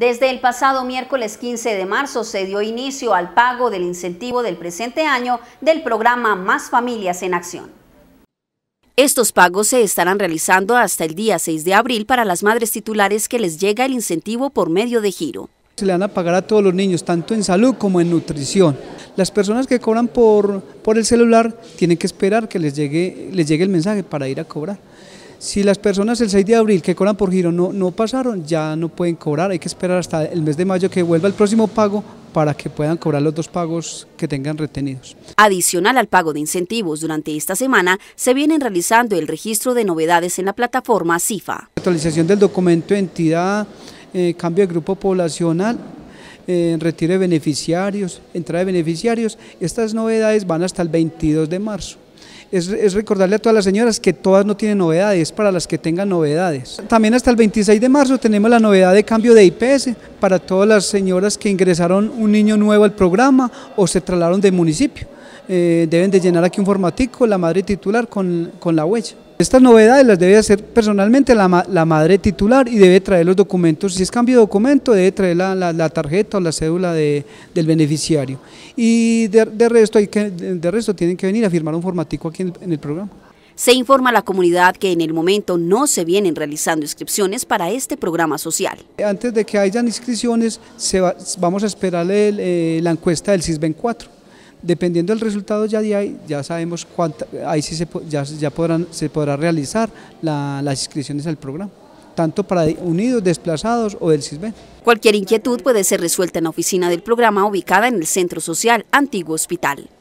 Desde el pasado miércoles 15 de marzo se dio inicio al pago del incentivo del presente año del programa Más Familias en Acción. Estos pagos se estarán realizando hasta el día 6 de abril para las madres titulares que les llega el incentivo por medio de giro. Se le van a pagar a todos los niños, tanto en salud como en nutrición. Las personas que cobran por, por el celular tienen que esperar que les llegue, les llegue el mensaje para ir a cobrar. Si las personas el 6 de abril que cobran por giro no, no pasaron, ya no pueden cobrar, hay que esperar hasta el mes de mayo que vuelva el próximo pago para que puedan cobrar los dos pagos que tengan retenidos. Adicional al pago de incentivos, durante esta semana se vienen realizando el registro de novedades en la plataforma CIFA. Actualización del documento de entidad, eh, cambio de grupo poblacional, eh, retiro de beneficiarios, entrada de beneficiarios. Estas novedades van hasta el 22 de marzo es, recordarle a todas las señoras que todas no tienen novedades, para las que tengan novedades. También hasta el 26 de marzo tenemos la novedad de cambio de IPS para todas las señoras que ingresaron un niño nuevo al programa o se trasladaron de municipio. Eh, deben de llenar aquí un formatico, la madre titular con la huella. Estas novedades las debe hacer personalmente la, madre titular y debe traer los documentos. Si es cambio de documento, debe traer la, tarjeta o la cédula del beneficiario. Y de, resto hay que, de resto tienen que venir a firmar un formatico aquí en el, programa. Se informa a la comunidad que en el momento no se vienen realizando inscripciones para este programa social. Antes de que hayan inscripciones, se vamos a esperar eh, la encuesta del SISBEN 4 dependiendo del resultado ya de ahí, ya sabemos cuánta, ahí sí se, ya, podrán, se podrá realizar las inscripciones al programa tanto para unidos, desplazados o del CISBEN. Cualquier inquietud puede ser resuelta en la oficina del programa ubicada en el Centro Social Antiguo Hospital.